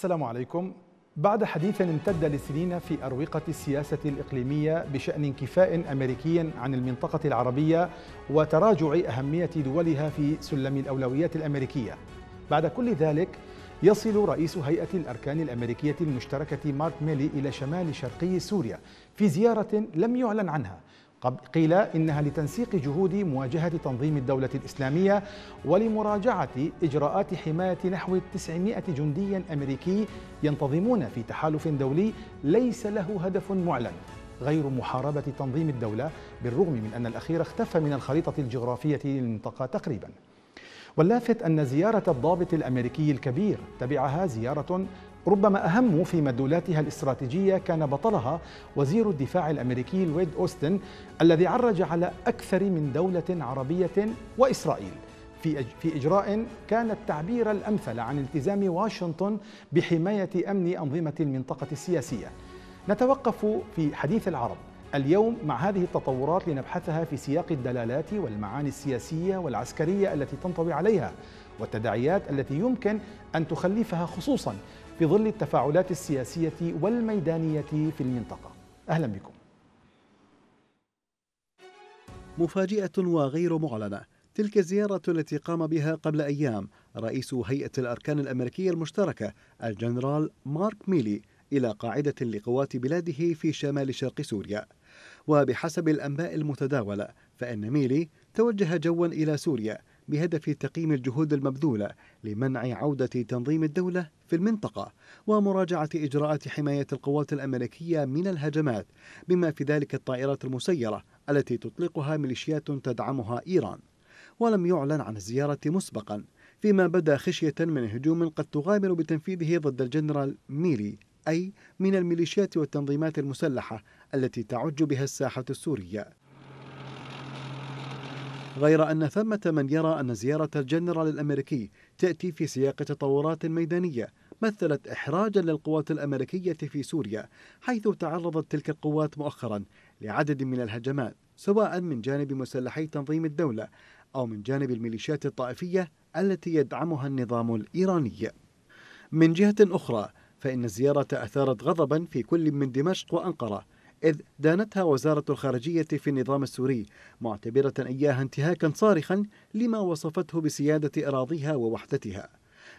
السلام عليكم بعد حديث امتد لسنين في أروقة السياسة الإقليمية بشأن انكفاء أمريكي عن المنطقة العربية وتراجع أهمية دولها في سلم الأولويات الأمريكية بعد كل ذلك يصل رئيس هيئة الأركان الأمريكية المشتركة مارك ميلي إلى شمال شرقي سوريا في زيارة لم يعلن عنها قيل إنها لتنسيق جهود مواجهة تنظيم الدولة الإسلامية ولمراجعة إجراءات حماية نحو 900 جندي أمريكي ينتظمون في تحالف دولي ليس له هدف معلن غير محاربة تنظيم الدولة بالرغم من أن الأخير اختفى من الخريطة الجغرافية للمنطقة تقريباً واللافت أن زيارة الضابط الأمريكي الكبير تبعها زيارة ربما أهم في مدلولاتها الاستراتيجية كان بطلها وزير الدفاع الأمريكي لويد أوستن الذي عرج على أكثر من دولة عربية وإسرائيل في في إجراء كان التعبير الأمثل عن التزام واشنطن بحماية أمن أنظمة المنطقة السياسية نتوقف في حديث العرب اليوم مع هذه التطورات لنبحثها في سياق الدلالات والمعاني السياسية والعسكرية التي تنطوي عليها والتداعيات التي يمكن أن تخلفها خصوصا في ظل التفاعلات السياسية والميدانية في المنطقة أهلا بكم مفاجئة وغير معلنة تلك الزيارة التي قام بها قبل أيام رئيس هيئة الأركان الأمريكية المشتركة الجنرال مارك ميلي إلى قاعدة لقوات بلاده في شمال شرق سوريا وبحسب الأنباء المتداولة فإن ميلي توجه جوا إلى سوريا بهدف تقييم الجهود المبذولة لمنع عودة تنظيم الدولة في المنطقة ومراجعة إجراءات حماية القوات الأمريكية من الهجمات بما في ذلك الطائرات المسيرة التي تطلقها ميليشيات تدعمها إيران ولم يعلن عن الزيارة مسبقا فيما بدا خشية من هجوم قد تغامر بتنفيذه ضد الجنرال ميلي أي من الميليشيات والتنظيمات المسلحة التي تعج بها الساحة السورية غير أن ثمة من يرى أن زيارة الجنرال الأمريكي تأتي في سياق تطورات ميدانية مثلت إحراجا للقوات الأمريكية في سوريا حيث تعرضت تلك القوات مؤخرا لعدد من الهجمات سواء من جانب مسلحي تنظيم الدولة أو من جانب الميليشيات الطائفية التي يدعمها النظام الإيراني من جهة أخرى فإن الزيارة أثارت غضبا في كل من دمشق وأنقرة إذ دانتها وزارة الخارجية في النظام السوري معتبرة إياها انتهاكا صارخا لما وصفته بسيادة أراضيها ووحدتها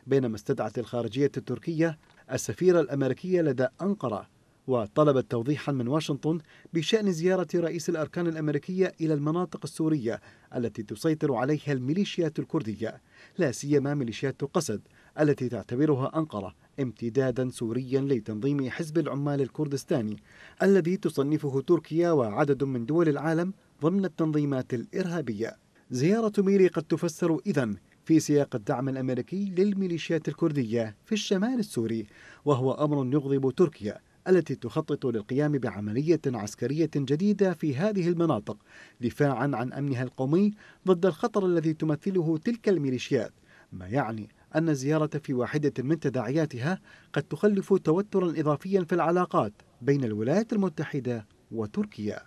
بينما استدعت الخارجية التركية السفيرة الأمريكية لدى أنقرة وطلبت توضيحا من واشنطن بشأن زيارة رئيس الأركان الأمريكية إلى المناطق السورية التي تسيطر عليها الميليشيات الكردية لا سيما ميليشيات قسد التي تعتبرها أنقرة امتدادا سوريا لتنظيم حزب العمال الكردستاني الذي تصنفه تركيا وعدد من دول العالم ضمن التنظيمات الإرهابية زيارة ميري قد تفسر إذا في سياق الدعم الأمريكي للميليشيات الكردية في الشمال السوري وهو أمر يغضب تركيا التي تخطط للقيام بعملية عسكرية جديدة في هذه المناطق دفاعا عن أمنها القومي ضد الخطر الذي تمثله تلك الميليشيات ما يعني أن الزيارة في واحدة من تداعياتها قد تخلف توترا إضافيا في العلاقات بين الولايات المتحدة وتركيا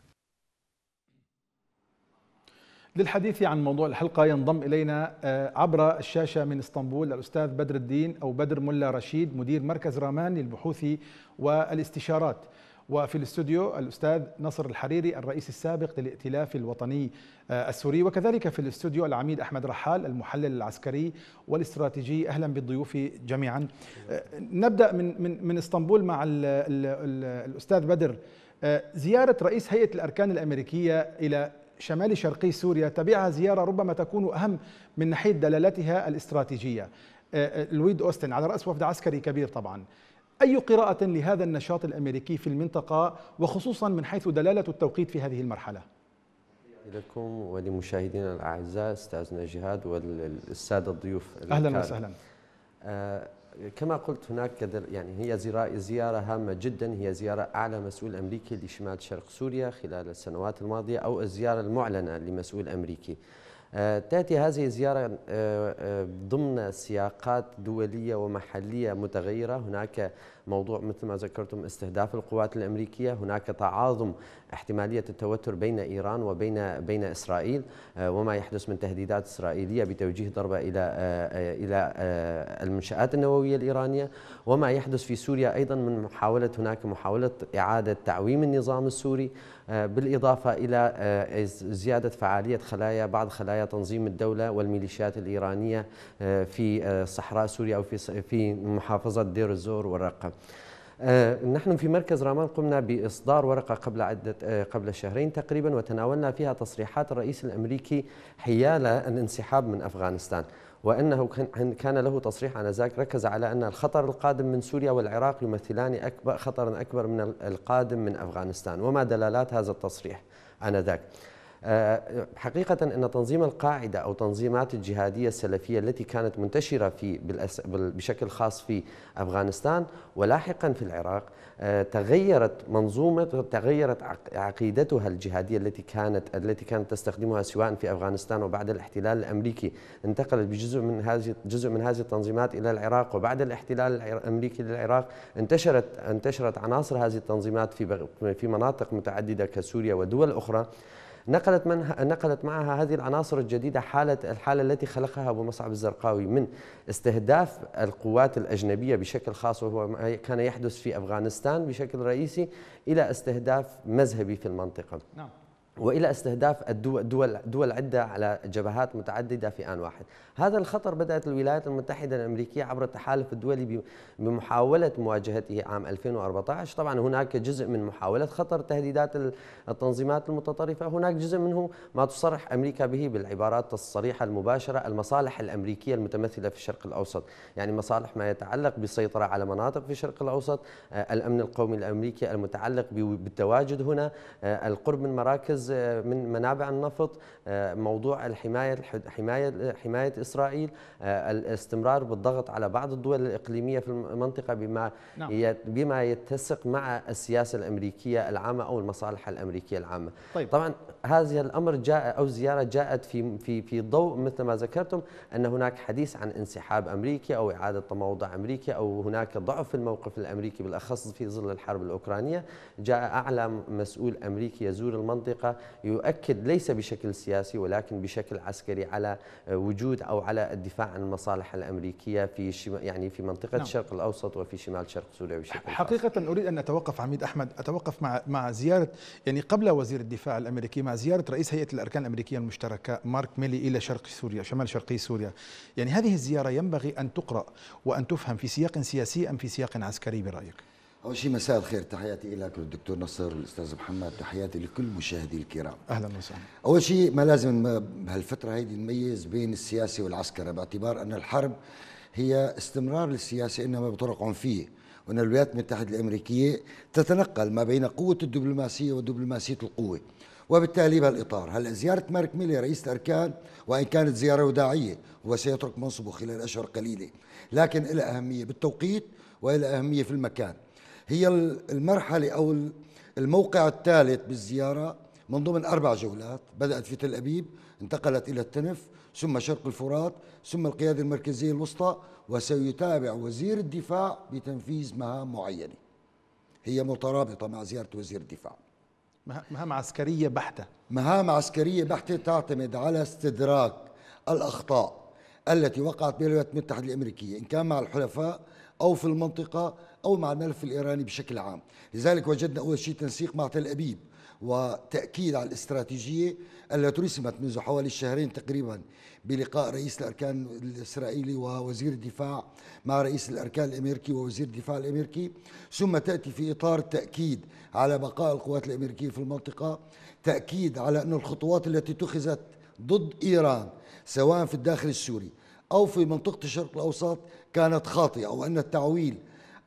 للحديث عن موضوع الحلقة ينضم إلينا آه، عبر الشاشة من اسطنبول الأستاذ بدر الدين أو بدر ملا رشيد مدير مركز رامان للبحوث والاستشارات وفي الاستوديو الأستاذ نصر الحريري الرئيس السابق للائتلاف الوطني آه، السوري وكذلك في الاستوديو العميد أحمد رحال المحلل العسكري والاستراتيجي أهلا بالضيوف جميعا آه، نبدأ من, من, من اسطنبول مع ال ال ال الأستاذ بدر آه، زيارة رئيس هيئة الأركان الأمريكية إلى شمال شرقي سوريا تبعها زيارة ربما تكون أهم من ناحية دلالتها الاستراتيجية لويد أوستن على رأس وفد عسكري كبير طبعا أي قراءة لهذا النشاط الأمريكي في المنطقة وخصوصا من حيث دلالة التوقيت في هذه المرحلة لكم ولمشاهدينا الأعزاء أستاذنا جهاد والسادة الضيوف أهلا وسهلا آه، كما قلت هناك يعني هي زيارة هامة جدا هي زيارة أعلى مسؤول أمريكي لشمال شرق سوريا خلال السنوات الماضية أو الزيارة المعلنة لمسؤول أمريكي آه، تأتي هذه الزيارة آه، ضمن سياقات دولية ومحلية متغيرة هناك موضوع مثل ما ذكرتم استهداف القوات الأمريكية هناك تعاظم احتمالية التوتر بين إيران وبين بين إسرائيل آه، وما يحدث من تهديدات إسرائيلية بتوجيه ضربة إلى آه، آه، إلى المنشآت النووية الإيرانية وما يحدث في سوريا أيضا من محاولة هناك محاولة إعادة تعويم النظام السوري بالإضافة إلى زيادة فعالية خلايا بعض خلايا تنظيم الدولة والميليشيات الإيرانية في صحراء سوريا أو في في محافظة دير الزور والرقة آه، نحن في مركز رامان قمنا بإصدار ورقة قبل عدة آه، قبل شهرين تقريبا وتناولنا فيها تصريحات الرئيس الأمريكي حيال الانسحاب من أفغانستان وأنه كان له تصريح آنذاك ركز على أن الخطر القادم من سوريا والعراق يمثلان أكبر خطرا أكبر من القادم من أفغانستان وما دلالات هذا التصريح آنذاك آه، حقيقة أن تنظيم القاعدة أو تنظيمات الجهادية السلفية التي كانت منتشرة في بشكل خاص في أفغانستان ولاحقا في العراق آه، تغيرت منظومة تغيرت عقيدتها الجهادية التي كانت التي كانت تستخدمها سواء في أفغانستان وبعد الاحتلال الأمريكي انتقلت بجزء من هذه جزء من هذه التنظيمات إلى العراق وبعد الاحتلال الأمريكي للعراق انتشرت انتشرت عناصر هذه التنظيمات في في مناطق متعددة كسوريا ودول أخرى نقلت منها نقلت معها هذه العناصر الجديده حاله الحاله التي خلقها ابو مصعب الزرقاوي من استهداف القوات الاجنبيه بشكل خاص وهو ما كان يحدث في افغانستان بشكل رئيسي الى استهداف مذهبي في المنطقه. نعم. والى استهداف الدول دول دول عده على جبهات متعدده في ان واحد. هذا الخطر بدات الولايات المتحده الامريكيه عبر التحالف الدولي بمحاوله مواجهته عام 2014، طبعا هناك جزء من محاوله خطر تهديدات التنظيمات المتطرفه، هناك جزء منه ما تصرح امريكا به بالعبارات الصريحه المباشره المصالح الامريكيه المتمثله في الشرق الاوسط، يعني مصالح ما يتعلق بالسيطره على مناطق في الشرق الاوسط، آه، الامن القومي الامريكي المتعلق بالتواجد هنا، آه، القرب من مراكز تحرز آه، من منابع النفط آه، موضوع الحماية حماية حماية إسرائيل آه، الاستمرار بالضغط على بعض الدول الإقليمية في المنطقة بما نعم. بما يتسق مع السياسة الأمريكية العامة أو المصالح الأمريكية العامة طيب. طبعا هذا الامر جاء او زياره جاءت في في في ضوء مثل ما ذكرتم ان هناك حديث عن انسحاب امريكي او اعاده تموضع امريكي او هناك ضعف الموقف الامريكي بالاخص في ظل الحرب الاوكرانيه، جاء اعلى مسؤول امريكي يزور المنطقه يؤكد ليس بشكل سياسي ولكن بشكل عسكري على وجود او على الدفاع عن المصالح الامريكيه في يعني في منطقه نعم. الشرق الاوسط وفي شمال شرق سوريا بشكل حقيقه خاص. اريد ان اتوقف عميد احمد اتوقف مع مع زياره يعني قبل وزير الدفاع الامريكي مع زيارة رئيس هيئة الأركان الأمريكية المشتركة مارك ميلي إلى شرق سوريا شمال شرقي سوريا يعني هذه الزيارة ينبغي أن تقرأ وأن تفهم في سياق سياسي أم في سياق عسكري برأيك؟ أول شيء مساء الخير تحياتي لك للدكتور نصر والأستاذ محمد تحياتي لكل مشاهدي الكرام أهلا وسهلا أول شيء ما لازم بهالفترة هيدي نميز بين السياسة والعسكرة باعتبار أن الحرب هي استمرار للسياسة إنما بطرق عنفية وأن الولايات المتحدة الأمريكية تتنقل ما بين قوة الدبلوماسية ودبلوماسية القوة وبالتالي بهالاطار هلا زياره مارك ميلي رئيس الاركان وان كانت زياره وداعيه هو سيترك منصبه خلال اشهر قليله لكن لها اهميه بالتوقيت ولها اهميه في المكان هي المرحله او الموقع الثالث بالزياره من ضمن اربع جولات بدات في تل ابيب انتقلت الى التنف ثم شرق الفرات ثم القياده المركزيه الوسطى وسيتابع وزير الدفاع بتنفيذ مهام معينه هي مترابطه مع زياره وزير الدفاع مهام عسكرية بحتة مهام عسكرية بحتة تعتمد على استدراك الأخطاء التي وقعت بالولايات المتحدة الأمريكية إن كان مع الحلفاء أو في المنطقة أو مع الملف الإيراني بشكل عام لذلك وجدنا أول شيء تنسيق مع تل أبيب وتأكيد على الاستراتيجية التي رسمت منذ حوالي شهرين تقريبا بلقاء رئيس الأركان الإسرائيلي ووزير الدفاع مع رئيس الأركان الأمريكي ووزير الدفاع الأمريكي ثم تأتي في إطار تأكيد على بقاء القوات الأمريكية في المنطقة تأكيد على أن الخطوات التي اتخذت ضد إيران سواء في الداخل السوري أو في منطقة الشرق الأوسط كانت خاطئة أو أن التعويل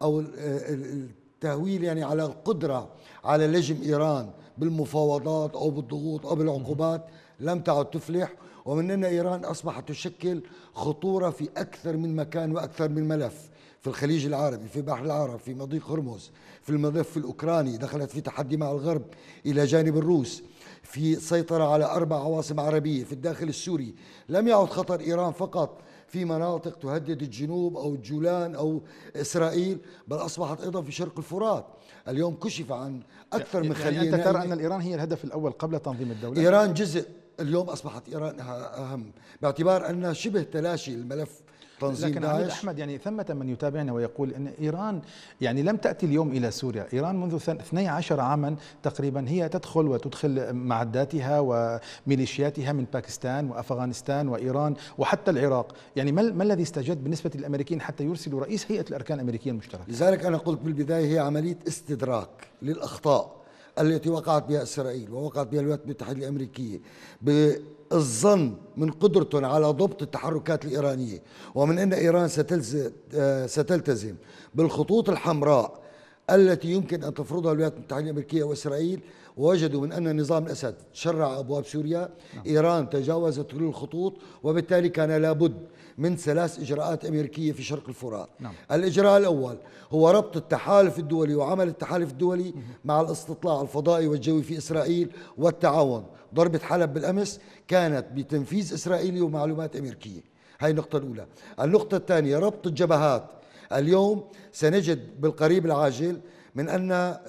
أو التهويل يعني على القدرة على لجم إيران بالمفاوضات أو بالضغوط أو بالعقوبات لم تعد تفلح ومن أن إيران أصبحت تشكل خطورة في أكثر من مكان وأكثر من ملف في الخليج العربي في بحر العرب في مضيق هرمز في الملف الأوكراني دخلت في تحدي مع الغرب إلى جانب الروس في سيطرة على أربع عواصم عربية في الداخل السوري لم يعد خطر إيران فقط في مناطق تهدد الجنوب أو الجولان أو إسرائيل بل أصبحت أيضا في شرق الفرات اليوم كشف عن اكثر من خليه يعني انت ترى ان ايران هي الهدف الاول قبل تنظيم الدوله ايران جزء اليوم اصبحت ايران أه- اهم باعتبار انها شبه تلاشي الملف تنظيم لكن عميد أحمد يعني ثمة من يتابعنا ويقول أن إيران يعني لم تأتي اليوم إلى سوريا إيران منذ 12 عاما تقريبا هي تدخل وتدخل معداتها وميليشياتها من باكستان وأفغانستان وإيران وحتى العراق يعني ما الذي استجد بالنسبة للأمريكيين حتى يرسلوا رئيس هيئة الأركان الأمريكية المشتركة لذلك أنا قلت بالبداية هي عملية استدراك للأخطاء التي وقعت بها إسرائيل ووقعت بها الولايات المتحدة الأمريكية بالظن من قدرتهم على ضبط التحركات الإيرانية ومن أن إيران ستلزم آه، بالخطوط الحمراء التي يمكن أن تفرضها الولايات المتحدة الأمريكية وإسرائيل ووجدوا من أن نظام الأسد شرع أبواب سوريا نعم. إيران تجاوزت كل الخطوط وبالتالي كان لابد من ثلاث إجراءات أمريكية في شرق الفرات نعم. الإجراء الأول هو ربط التحالف الدولي وعمل التحالف الدولي مع الاستطلاع الفضائي والجوي في إسرائيل والتعاون ضربة حلب بالأمس كانت بتنفيذ إسرائيلي ومعلومات أمريكية هاي النقطة الأولى النقطة الثانية ربط الجبهات اليوم سنجد بالقريب العاجل من أن آه،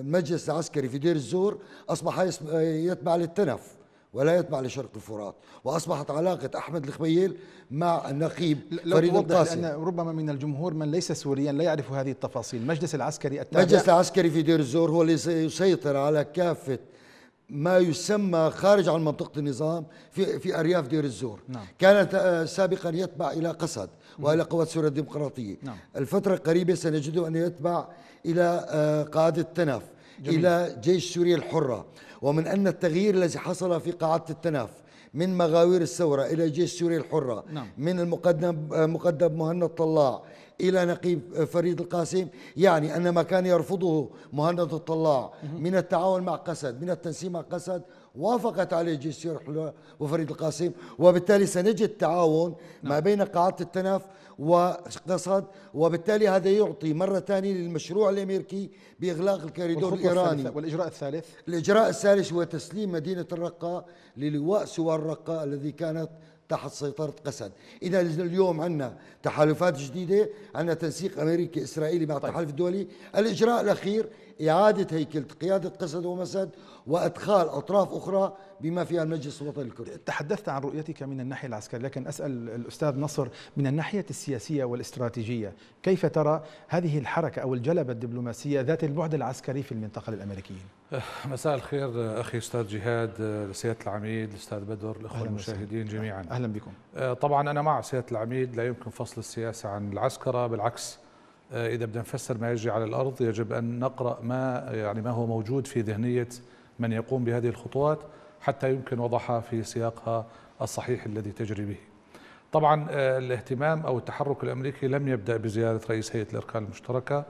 المجلس العسكري في دير الزور أصبح آه، يتبع للتنف ولا يتبع لشرق الفرات وأصبحت علاقة أحمد الخبيل مع النقيب لو فريد القاسم لأن ربما من الجمهور من ليس سوريا لا يعرف هذه التفاصيل المجلس العسكري التابع المجلس العسكري في دير الزور هو الذي سيسيطر على كافة ما يسمى خارج عن منطقة النظام في في أرياف دير الزور نعم. كانت آه، سابقا يتبع إلى قسد وإلى قوات سوريا الديمقراطية نعم. الفترة القريبة سنجد أن يتبع إلى آه، قادة تنف جميل. إلى جيش سوريا الحرة ومن أن التغيير الذي حصل في قاعدة التنف من مغاوير الثورة إلى جيش سوريا الحرة نعم. من المقدم آه، مقدم مهند طلاع إلى نقيب آه، فريد القاسم يعني أن ما كان يرفضه مهند الطلاع من التعاون مع قسد من التنسيق مع قسد وافقت عليه جيسير حلوان وفريد القاسم وبالتالي سنجد تعاون نعم. ما بين قاعدة التنف وقصد وبالتالي هذا يعطي مرة ثانية للمشروع الأمريكي بإغلاق الكريدور الإيراني والإجراء الثالث الإجراء الثالث هو تسليم مدينة الرقة للواء سوار الرقة الذي كانت تحت سيطرة قسد إذا اليوم عندنا تحالفات جديدة عندنا تنسيق أمريكي إسرائيلي مع طيب. التحالف الدولي الإجراء الأخير إعادة هيكلة قيادة قسد ومسد وإدخال أطراف أخرى بما فيها المجلس الوطني الكردي تحدثت عن رؤيتك من الناحية العسكرية لكن أسأل الأستاذ نصر من الناحية السياسية والاستراتيجية كيف ترى هذه الحركة أو الجلبة الدبلوماسية ذات البعد العسكري في المنطقة للأمريكيين أه، مساء الخير أه، اخي استاذ جهاد أه، سياده العميد الاستاذ بدر الاخوه المشاهدين جميعا اهلا بكم طبعا انا مع سياده العميد لا يمكن فصل السياسه عن العسكره بالعكس اذا بدنا نفسر ما يجري على الارض يجب ان نقرا ما يعني ما هو موجود في ذهنيه من يقوم بهذه الخطوات حتى يمكن وضعها في سياقها الصحيح الذي تجري به. طبعا الاهتمام او التحرك الامريكي لم يبدا بزياره رئيس هيئه الاركان المشتركه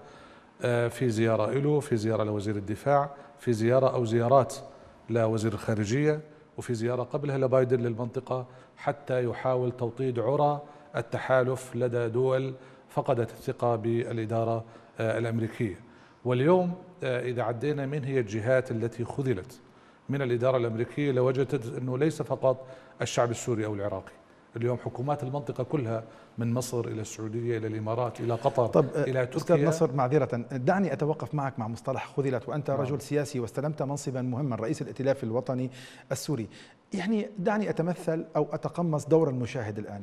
في زياره له في زياره لوزير الدفاع في زيارة أو زيارات لوزير الخارجية وفي زيارة قبلها لبايدن للمنطقة حتى يحاول توطيد عرى التحالف لدى دول فقدت الثقة بالإدارة آه، الأمريكية واليوم آه، إذا عدينا من هي الجهات التي خذلت من الإدارة الأمريكية لوجدت أنه ليس فقط الشعب السوري أو العراقي اليوم حكومات المنطقة كلها من مصر إلى السعودية إلى الإمارات إلى قطر طب إلى تركيا أستاذ نصر معذرة دعني أتوقف معك مع مصطلح خذلت وأنت نعم. رجل سياسي واستلمت منصبا مهما رئيس الائتلاف الوطني السوري يعني دعني أتمثل أو أتقمص دور المشاهد الآن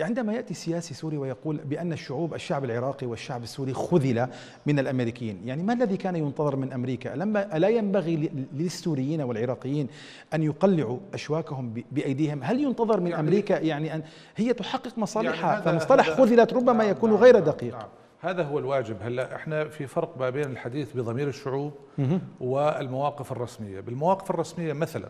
عندما يأتي سياسي سوري ويقول بأن الشعوب الشعب العراقي والشعب السوري خذل من الأمريكيين يعني ما الذي كان ينتظر من أمريكا لما ألا ينبغي للسوريين والعراقيين أن يقلعوا أشواكهم بأيديهم هل ينتظر من يعني أمريكا يعني أن هي تحقق مصالحها يعني فمصطلح خذلت ربما نعم، يكون نعم، غير نعم، دقيق نعم هذا هو الواجب هلا احنا في فرق ما بين الحديث بضمير الشعوب والمواقف الرسميه بالمواقف الرسميه مثلا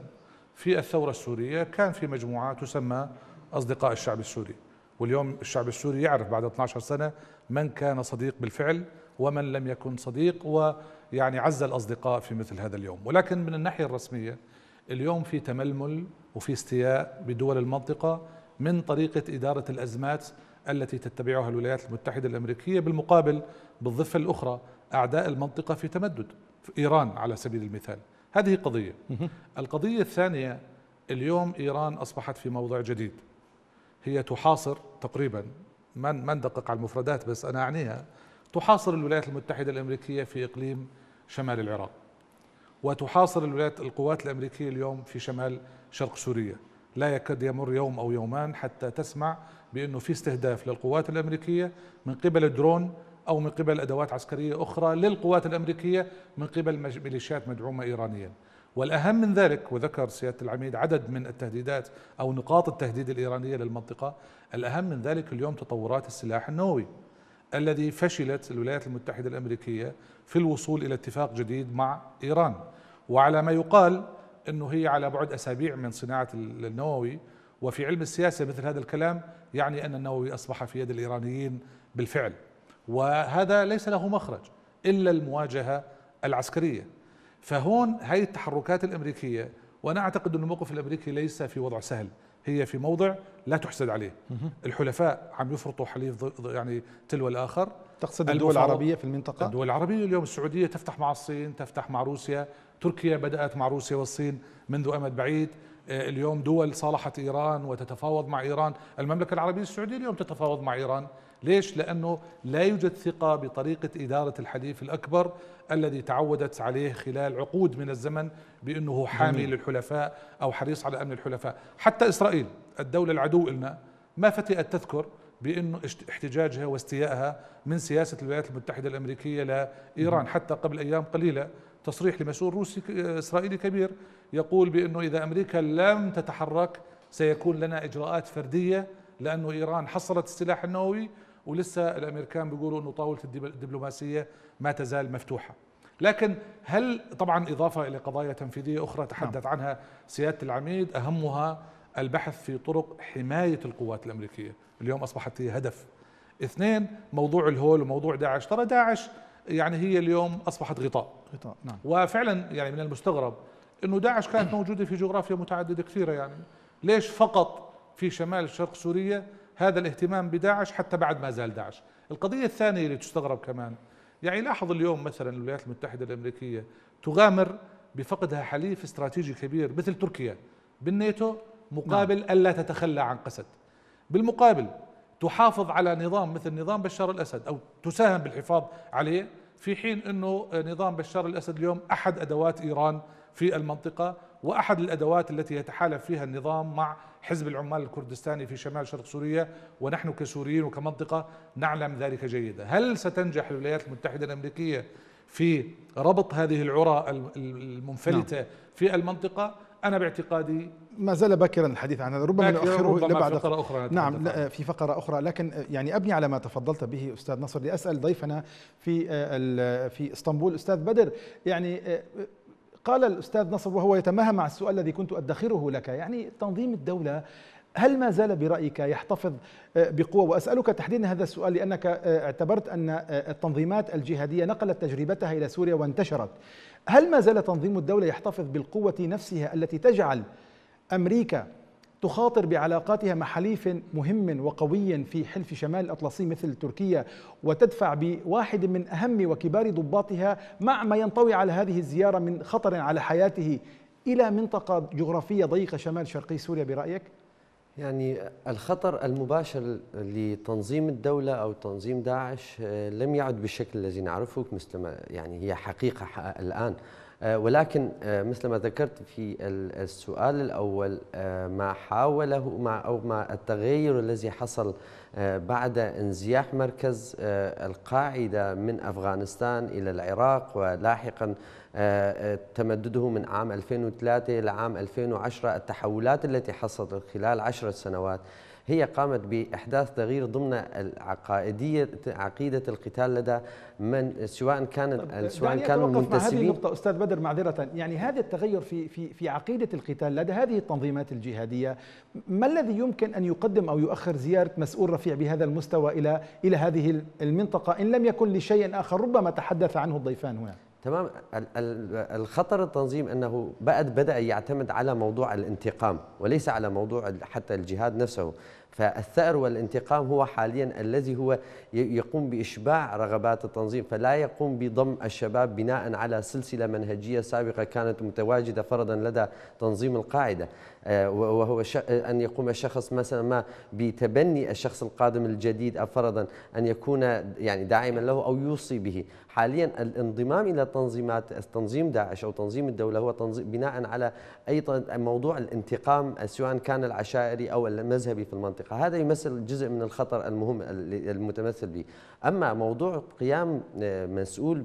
في الثوره السوريه كان في مجموعات تسمى اصدقاء الشعب السوري واليوم الشعب السوري يعرف بعد 12 سنة من كان صديق بالفعل ومن لم يكن صديق ويعني عز الأصدقاء في مثل هذا اليوم ولكن من الناحية الرسمية اليوم في تململ وفي استياء بدول المنطقة من طريقة إدارة الأزمات التي تتبعها الولايات المتحدة الأمريكية بالمقابل بالضفة الأخرى أعداء المنطقة في تمدد في إيران على سبيل المثال هذه قضية القضية الثانية اليوم إيران أصبحت في موضع جديد هي تحاصر تقريبا من من دقق على المفردات بس انا اعنيها تحاصر الولايات المتحده الامريكيه في اقليم شمال العراق وتحاصر الولايات القوات الامريكيه اليوم في شمال شرق سوريا لا يكاد يمر يوم او يومان حتى تسمع بانه في استهداف للقوات الامريكيه من قبل الدرون او من قبل ادوات عسكريه اخرى للقوات الامريكيه من قبل ميليشيات مدعومه ايرانيا والأهم من ذلك وذكر سيادة العميد عدد من التهديدات أو نقاط التهديد الإيرانية للمنطقة الأهم من ذلك اليوم تطورات السلاح النووي الذي فشلت الولايات المتحدة الأمريكية في الوصول إلى اتفاق جديد مع إيران وعلى ما يقال أنه هي على بعد أسابيع من صناعة النووي وفي علم السياسة مثل هذا الكلام يعني أن النووي أصبح في يد الإيرانيين بالفعل وهذا ليس له مخرج إلا المواجهة العسكرية فهون هاي التحركات الامريكيه وانا اعتقد ان الموقف الامريكي ليس في وضع سهل هي في موضع لا تحسد عليه الحلفاء عم يفرطوا حليف يعني تلو الاخر تقصد الدول العربيه في المنطقه الدول العربيه اليوم السعوديه تفتح مع الصين تفتح مع روسيا تركيا بدات مع روسيا والصين منذ امد بعيد آه، اليوم دول صالحت ايران وتتفاوض مع ايران المملكه العربيه السعوديه اليوم تتفاوض مع ايران ليش؟ لأنه لا يوجد ثقة بطريقة إدارة الحليف الأكبر الذي تعودت عليه خلال عقود من الزمن بأنه حامي للحلفاء أو حريص على أمن الحلفاء حتى إسرائيل الدولة العدو لنا ما فتئت تذكر بأنه احتجاجها واستيائها من سياسة الولايات المتحدة الأمريكية لإيران حتى قبل أيام قليلة تصريح لمسؤول روسي إسرائيلي كبير يقول بأنه إذا أمريكا لم تتحرك سيكون لنا إجراءات فردية لأنه إيران حصلت السلاح النووي ولسه الامريكان بيقولوا انه طاوله الدبلوماسيه ما تزال مفتوحه لكن هل طبعا اضافه الى قضايا تنفيذيه اخرى تحدث نعم. عنها سياده العميد اهمها البحث في طرق حمايه القوات الامريكيه اليوم اصبحت هي هدف اثنين موضوع الهول وموضوع داعش ترى داعش يعني هي اليوم اصبحت غطاء غطاء نعم وفعلا يعني من المستغرب انه داعش كانت موجوده في جغرافيا متعدده كثيره يعني ليش فقط في شمال شرق سوريا هذا الاهتمام بداعش حتى بعد ما زال داعش القضية الثانية اللي تستغرب كمان يعني لاحظ اليوم مثلا الولايات المتحدة الأمريكية تغامر بفقدها حليف استراتيجي كبير مثل تركيا بالنيتو مقابل نعم. ألا تتخلى عن قسد بالمقابل تحافظ على نظام مثل نظام بشار الأسد أو تساهم بالحفاظ عليه في حين أنه نظام بشار الأسد اليوم أحد أدوات إيران في المنطقة واحد الادوات التي يتحالف فيها النظام مع حزب العمال الكردستاني في شمال شرق سوريا ونحن كسوريين وكمنطقه نعلم ذلك جيدا، هل ستنجح الولايات المتحده الامريكيه في ربط هذه العرى المنفلته نعم. في المنطقه؟ انا باعتقادي ما زال باكرا الحديث عن هذا ربما نؤخره لبعد فقرة أخرى نعم لا في فقرة أخرى لكن يعني أبني على ما تفضلت به أستاذ نصر لأسأل ضيفنا في آه، في اسطنبول أستاذ بدر يعني آه، قال الأستاذ نصر وهو يتماهى مع السؤال الذي كنت أدخره لك يعني تنظيم الدولة هل ما زال برأيك يحتفظ آه، بقوة وأسألك تحديدا هذا السؤال لأنك آه، اعتبرت أن آه، التنظيمات الجهادية نقلت تجربتها إلى سوريا وانتشرت هل ما زال تنظيم الدولة يحتفظ بالقوة نفسها التي تجعل أمريكا تخاطر بعلاقاتها مع حليف مهم وقوي في حلف شمال الأطلسي مثل تركيا وتدفع بواحد من أهم وكبار ضباطها مع ما ينطوي على هذه الزيارة من خطر على حياته إلى منطقة جغرافية ضيقة شمال شرقي سوريا برأيك؟ يعني الخطر المباشر لتنظيم الدولة أو تنظيم داعش آه، لم يعد بالشكل الذي نعرفه مثل ما يعني هي حقيقة الآن آه، ولكن آه، مثل ما ذكرت في السؤال الأول آه، ما حاوله مع أو مع التغير الذي حصل بعد انزياح مركز القاعدة من أفغانستان إلى العراق ولاحقا تمدده من عام 2003 إلى عام 2010 التحولات التي حصلت خلال عشر سنوات هي قامت بإحداث تغيير ضمن العقائدية عقيدة القتال لدى من سواء كان سواء كانوا منتسبين هذه النقطة أستاذ بدر معذرة يعني هذا التغير في في في عقيدة القتال لدى هذه التنظيمات الجهادية ما الذي يمكن أن يقدم أو يؤخر زيارة مسؤول رفيع بهذا المستوى إلى إلى هذه المنطقة إن لم يكن لشيء آخر ربما تحدث عنه الضيفان هنا تمام الخطر التنظيم انه بعد بدا يعتمد على موضوع الانتقام وليس على موضوع حتى الجهاد نفسه فالثأر والانتقام هو حاليا الذي هو يقوم بإشباع رغبات التنظيم فلا يقوم بضم الشباب بناء على سلسلة منهجية سابقة كانت متواجدة فرضا لدى تنظيم القاعدة آه، وهو أن يقوم الشخص مثلا ما بتبني الشخص القادم الجديد فرضا أن يكون يعني داعما له أو يوصي به حاليا الانضمام إلى تنظيمات تنظيم داعش أو تنظيم الدولة هو تنظيم بناء على أي موضوع الانتقام سواء كان العشائري أو المذهبي في المنطقة الحقيقة هذا يمثل جزء من الخطر المهم المتمثل به أما موضوع قيام آه، مسؤول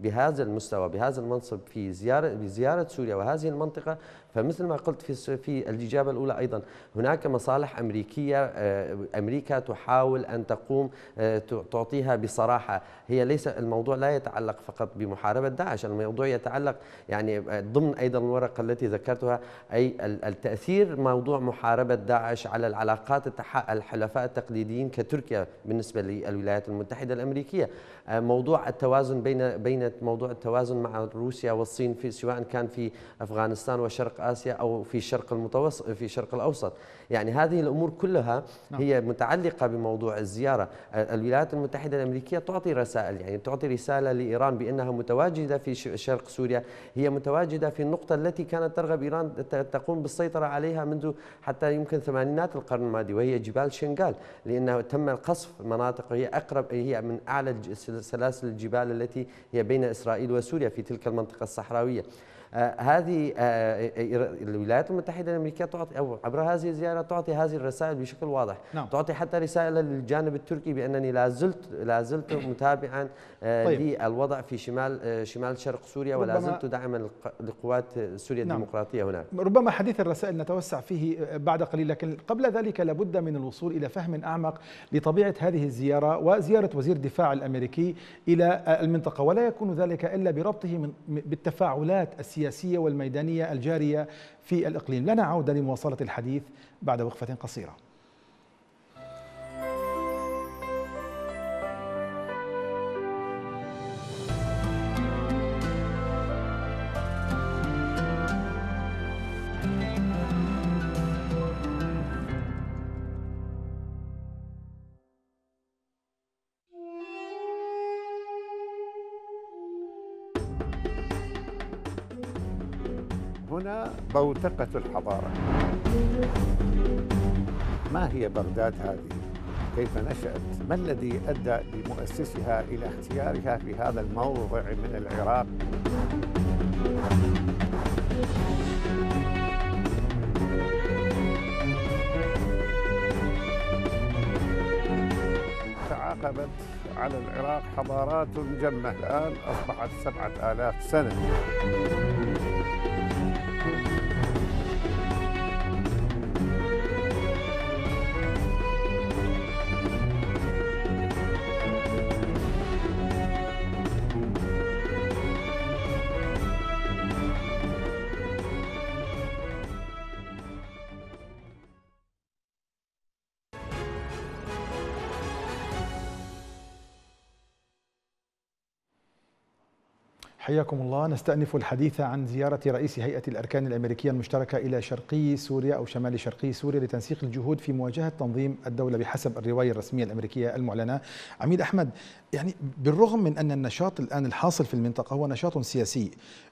بهذا المستوى بهذا المنصب في زيارة بزيارة سوريا وهذه المنطقة فمثل ما قلت في في الإجابة الأولى أيضا هناك مصالح أمريكية آه، أمريكا تحاول أن تقوم آه، تعطيها بصراحة هي ليس الموضوع لا يتعلق فقط بمحاربة داعش الموضوع يتعلق يعني ضمن أيضا الورقة التي ذكرتها أي التأثير موضوع محاربة داعش على العلاقات الحلفاء التقليديين كتركيا بالنسبة للولايات المتحدة الأمريكية آه، موضوع التوازن بين بين موضوع التوازن مع روسيا والصين في سواء كان في افغانستان وشرق اسيا او في الشرق المتوسط في الشرق الاوسط يعني هذه الامور كلها نعم. هي متعلقه بموضوع الزياره آه، الولايات المتحده الامريكيه تعطي رسائل يعني تعطي رساله لايران بانها متواجده في شرق سوريا هي متواجده في النقطه التي كانت ترغب ايران تقوم بالسيطره عليها منذ حتى يمكن ثمانينات القرن الماضي وهي جبال شنغال لانه تم قصف مناطق هي اقرب هي من اعلى سلاسل الجبال التي هي بين إسرائيل وسوريا في تلك المنطقة الصحراوية آه، هذه آه، الولايات المتحدة الأمريكية تعطي أو عبر هذه الزيارة تعطي هذه الرسائل بشكل واضح نعم. تعطي حتى رسالة للجانب التركي بأنني لا زلت لا زلت طيب. متابعا آه، طيب. للوضع في شمال شمال شرق سوريا ولا زلت داعما لقوات سوريا نعم. الديمقراطية هناك ربما حديث الرسائل نتوسع فيه بعد قليل لكن قبل ذلك لابد من الوصول إلى فهم أعمق لطبيعة هذه الزيارة وزيارة وزير الدفاع الأمريكي إلى المنطقة ولا يكون ذلك إلا بربطه من بالتفاعلات السياسية السياسية والميدانية الجارية في الإقليم لنا عودة لمواصلة الحديث بعد وقفة قصيرة بوتقة الحضارة ما هي بغداد هذه؟ كيف نشأت؟ ما الذي أدى لمؤسسها إلى اختيارها في هذا الموضع من العراق؟ تعاقبت على العراق حضارات جمة الآن أصبحت سبعة آلاف سنة حياكم الله نستأنف الحديث عن زيارة رئيس هيئة الأركان الأمريكية المشتركة إلى شرقي سوريا أو شمال شرقي سوريا لتنسيق الجهود في مواجهة تنظيم الدولة بحسب الرواية الرسمية الأمريكية المعلنة عميد أحمد يعني بالرغم من أن النشاط الآن الحاصل في المنطقة هو نشاط سياسي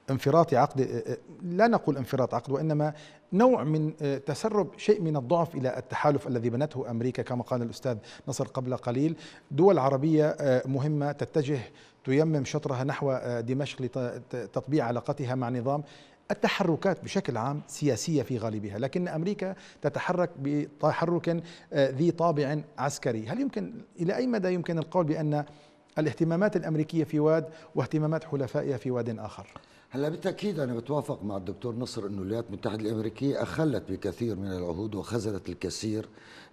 انفراط عقد لا نقول انفراط عقد وإنما نوع من آه، تسرب شيء من الضعف إلى التحالف الذي بنته أمريكا كما قال الأستاذ نصر قبل قليل دول عربية آه، مهمة تتجه تيمم شطرها نحو آه، دمشق لتطبيع علاقتها مع نظام التحركات بشكل عام سياسية في غالبها لكن أمريكا تتحرك بتحرك ذي طابع عسكري هل يمكن إلى أي مدى يمكن القول بأن الاهتمامات الأمريكية في واد واهتمامات حلفائها في واد آخر هلا بالتاكيد انا بتوافق مع الدكتور نصر انه الولايات المتحده الامريكيه اخلت بكثير من العهود وخزلت الكثير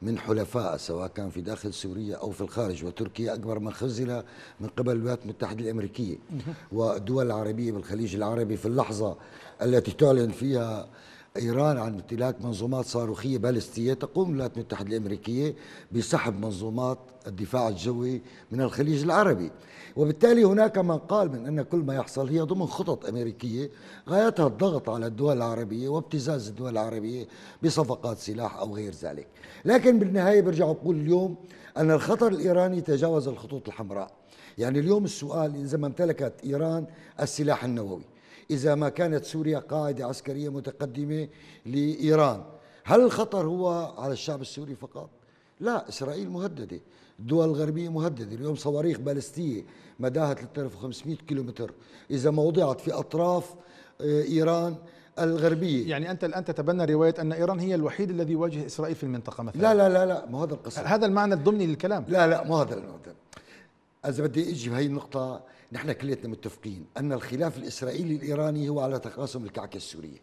من حلفائها سواء كان في داخل سوريا او في الخارج وتركيا اكبر من خزلها من قبل الولايات المتحده الامريكيه والدول العربيه بالخليج العربي في اللحظه التي تعلن فيها ايران عن امتلاك منظومات صاروخيه باليستيه تقوم الولايات المتحده الامريكيه بسحب منظومات الدفاع الجوي من الخليج العربي وبالتالي هناك من قال من أن كل ما يحصل هي ضمن خطط أمريكية غايتها الضغط على الدول العربية وابتزاز الدول العربية بصفقات سلاح أو غير ذلك لكن بالنهاية برجع أقول اليوم أن الخطر الإيراني تجاوز الخطوط الحمراء يعني اليوم السؤال إذا ما امتلكت إيران السلاح النووي إذا ما كانت سوريا قاعدة عسكرية متقدمة لإيران هل الخطر هو على الشعب السوري فقط؟ لا إسرائيل مهددة الدول الغربية مهددة اليوم صواريخ بالستية مداها 3500 كيلومتر إذا ما وضعت في أطراف آه، إيران الغربية يعني أنت الآن تتبنى رواية أن إيران هي الوحيد الذي يواجه إسرائيل في المنطقة مثلا لا لا لا لا ما هذا القصد هذا المعنى الضمني للكلام لا لا ما هذا المعنى إذا بدي أجي بهي النقطة نحن كلنا متفقين أن الخلاف الإسرائيلي الإيراني هو على تقاسم الكعكة السورية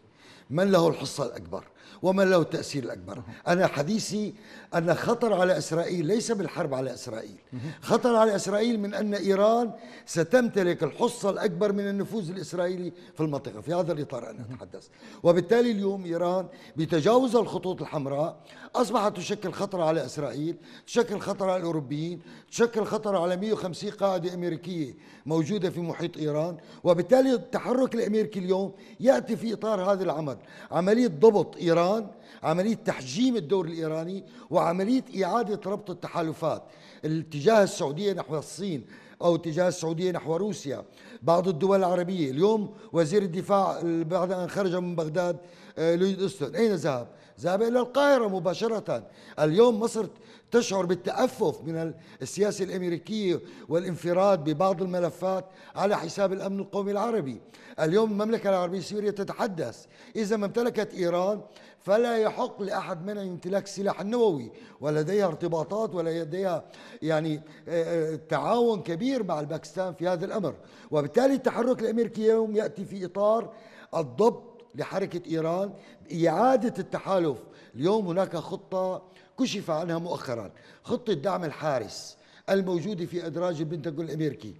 من له الحصة الأكبر وما له التأثير الأكبر أنا حديثي أن خطر على إسرائيل ليس بالحرب على إسرائيل خطر على إسرائيل من أن إيران ستمتلك الحصة الأكبر من النفوذ الإسرائيلي في المنطقة في هذا الإطار أنا أتحدث وبالتالي اليوم إيران بتجاوز الخطوط الحمراء أصبحت تشكل خطر على إسرائيل تشكل خطر على الأوروبيين تشكل خطر على 150 قاعدة أمريكية موجودة في محيط إيران وبالتالي التحرك الأمريكي اليوم يأتي في إطار هذا العمل عملية ضبط إيران إيران عملية تحجيم الدور الإيراني وعملية إعادة ربط التحالفات الاتجاه السعودية نحو الصين أو اتجاه السعودية نحو روسيا بعض الدول العربية اليوم وزير الدفاع بعد أن خرج من بغداد آه، لويد أستون أين ذهب؟ ذهب إلى القاهرة مباشرة اليوم مصر تشعر بالتأفف من السياسة الأمريكية والانفراد ببعض الملفات على حساب الأمن القومي العربي اليوم المملكة العربية السورية تتحدث إذا ما امتلكت إيران فلا يحق لأحد منها امتلاك سلاح نووي ولديها ارتباطات ولديها يعني آه، آه، تعاون كبير مع الباكستان في هذا الأمر وبالتالي التحرك الأمريكي يوم يأتي في إطار الضبط لحركة إيران بإعادة التحالف اليوم هناك خطة كشف عنها مؤخرا خطة دعم الحارس الموجودة في أدراج البنتاغون الأمريكي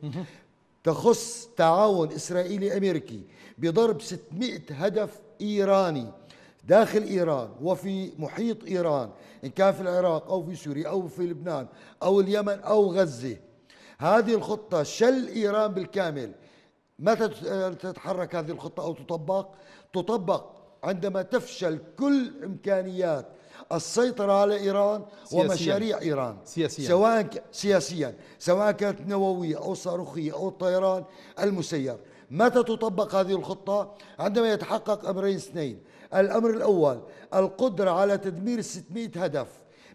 تخص تعاون إسرائيلي أمريكي بضرب 600 هدف إيراني داخل إيران وفي محيط إيران إن كان في العراق أو في سوريا أو في لبنان أو اليمن أو غزة هذه الخطة شل إيران بالكامل متى آه، تتحرك هذه الخطة أو تطبق تطبق عندما تفشل كل إمكانيات السيطرة على إيران سياسياً. ومشاريع إيران سياسيا سواء ك... سياسيا سواء كانت نووية أو صاروخية أو الطيران المسير متى تطبق هذه الخطة؟ عندما يتحقق أمرين اثنين الأمر الأول القدرة على تدمير 600 هدف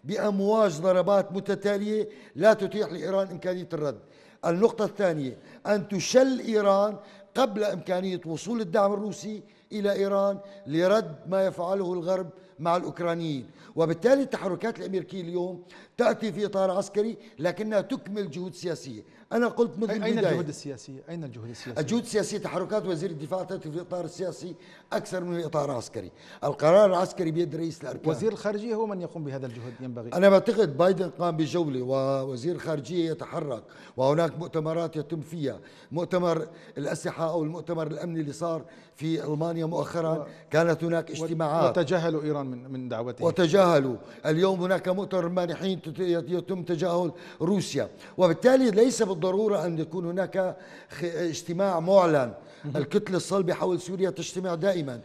بأمواج ضربات متتالية لا تتيح لإيران إمكانية الرد النقطة الثانية أن تشل إيران قبل إمكانية وصول الدعم الروسي إلى إيران لرد ما يفعله الغرب مع الأوكرانيين وبالتالي التحركات الأمريكية اليوم تأتي في إطار عسكري لكنها تكمل جهود سياسية أنا قلت منذ أين البداية. الجهود السياسية؟ أين الجهود السياسية؟ الجهود السياسية تحركات وزير الدفاع تأتي في الاطار السياسي أكثر من الاطار العسكري، القرار العسكري بيد رئيس الأركان وزير الخارجية هو من يقوم بهذا الجهد ينبغي أنا بعتقد بايدن قام بجولة ووزير الخارجية يتحرك وهناك مؤتمرات يتم فيها مؤتمر الأسلحة أو المؤتمر الأمني اللي صار في ألمانيا مؤخرا كانت هناك اجتماعات وتجاهلوا إيران من من دعوته وتجاهلوا اليوم هناك مؤتمر مانحين يتم تجاهل روسيا وبالتالي ليس بالضرورة بالضرورة أن يكون هناك اجتماع معلن الكتلة الصلبة حول سوريا تجتمع دائما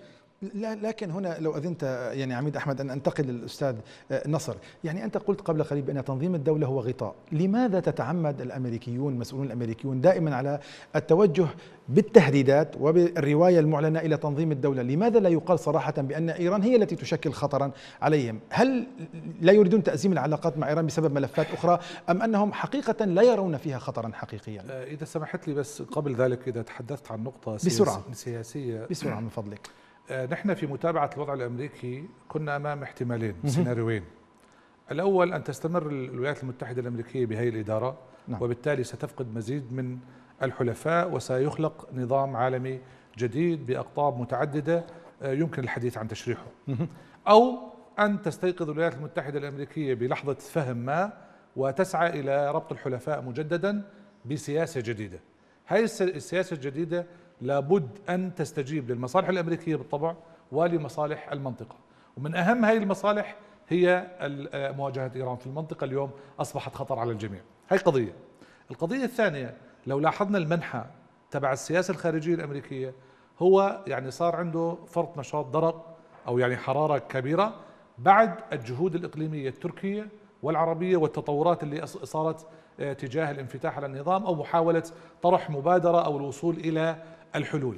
لكن هنا لو أذنت يعني عميد أحمد أن أنتقل للأستاذ آه، نصر يعني أنت قلت قبل قليل بأن تنظيم الدولة هو غطاء لماذا تتعمد الأمريكيون المسؤولون الأمريكيون دائما على التوجه بالتهديدات وبالرواية المعلنة إلى تنظيم الدولة لماذا لا يقال صراحة بأن إيران هي التي تشكل خطرا عليهم هل لا يريدون تأزيم العلاقات مع إيران بسبب ملفات أخرى أم أنهم حقيقة لا يرون فيها خطرا حقيقيا آه، إذا سمحت لي بس قبل ذلك إذا تحدثت عن نقطة بسرعة سياسية بسرعة من فضلك آه، نحن في متابعة الوضع الأمريكي كنا أمام احتمالين سيناريوين الأول أن تستمر الولايات المتحدة الأمريكية بهذه الإدارة نعم. وبالتالي ستفقد مزيد من الحلفاء وسيخلق نظام عالمي جديد بأقطاب متعددة آه، يمكن الحديث عن تشريحه أو أن تستيقظ الولايات المتحدة الأمريكية بلحظة فهم ما وتسعى إلى ربط الحلفاء مجددا بسياسة جديدة هذه السياسة الجديدة لابد أن تستجيب للمصالح الأمريكية بالطبع ولمصالح المنطقة ومن أهم هذه المصالح هي مواجهة إيران في المنطقة اليوم أصبحت خطر على الجميع هذه قضية القضية الثانية لو لاحظنا المنحى تبع السياسة الخارجية الأمريكية هو يعني صار عنده فرط نشاط ضرب أو يعني حرارة كبيرة بعد الجهود الإقليمية التركية والعربية والتطورات اللي صارت آه، تجاه الانفتاح على النظام أو محاولة طرح مبادرة أو الوصول إلى الحلول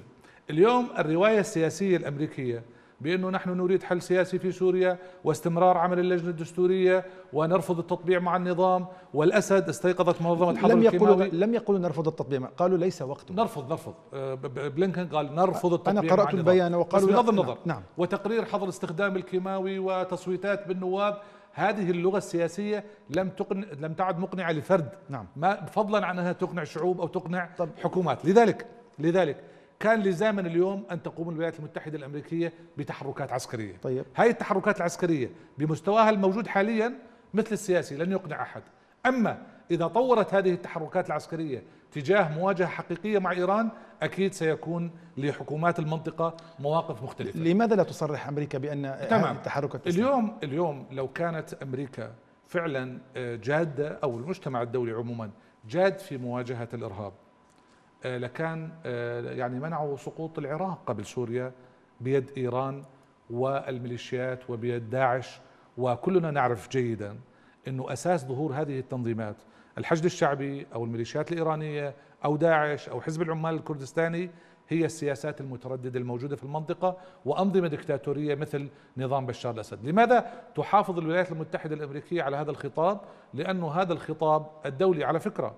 اليوم الرواية السياسية الأمريكية بأنه نحن نريد حل سياسي في سوريا واستمرار عمل اللجنة الدستورية ونرفض التطبيع مع النظام والأسد استيقظت منظمة حضر لم يقولوا لم يقولوا نرفض التطبيع قالوا ليس وقته نرفض نرفض أه، بلينكن قال نرفض التطبيع أنا قرأت البيان وقالوا بغض النظر نعم،, نعم وتقرير حظر استخدام الكيماوي وتصويتات بالنواب هذه اللغة السياسية لم تقن لم تعد مقنعة لفرد نعم ما فضلا عن أنها تقنع شعوب أو تقنع طب حكومات لذلك لذلك كان لزاما اليوم ان تقوم الولايات المتحده الامريكيه بتحركات عسكريه طيب هاي التحركات العسكريه بمستواها الموجود حاليا مثل السياسي لن يقنع احد اما اذا طورت هذه التحركات العسكريه تجاه مواجهه حقيقيه مع ايران اكيد سيكون لحكومات المنطقه مواقف مختلفه لماذا لا تصرح امريكا بان تمام التحركات اليوم اليوم لو كانت امريكا فعلا آه، جاده او المجتمع الدولي عموما جاد في مواجهه الارهاب آه، لكان آه، يعني منعوا سقوط العراق قبل سوريا بيد ايران والميليشيات وبيد داعش وكلنا نعرف جيدا انه اساس ظهور هذه التنظيمات الحشد الشعبي او الميليشيات الايرانيه او داعش او حزب العمال الكردستاني هي السياسات المتردده الموجوده في المنطقه وانظمه دكتاتوريه مثل نظام بشار الاسد، لماذا تحافظ الولايات المتحده الامريكيه على هذا الخطاب؟ لانه هذا الخطاب الدولي على فكره